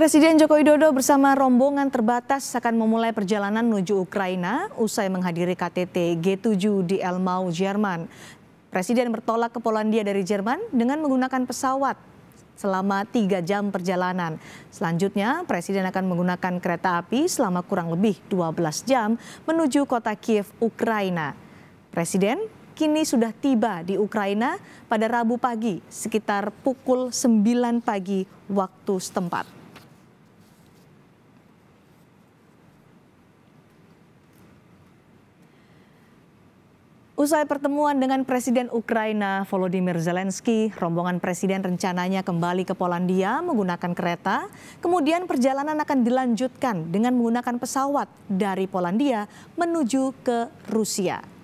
Presiden Joko Widodo bersama rombongan terbatas akan memulai perjalanan menuju Ukraina usai menghadiri KTT G7 di Elmau, Jerman. Presiden bertolak ke Polandia dari Jerman dengan menggunakan pesawat selama tiga jam perjalanan. Selanjutnya, Presiden akan menggunakan kereta api selama kurang lebih 12 jam menuju kota Kiev, Ukraina. Presiden kini sudah tiba di Ukraina pada Rabu pagi sekitar pukul 9 pagi waktu setempat. Usai pertemuan dengan Presiden Ukraina Volodymyr Zelensky, rombongan Presiden rencananya kembali ke Polandia menggunakan kereta. Kemudian perjalanan akan dilanjutkan dengan menggunakan pesawat dari Polandia menuju ke Rusia.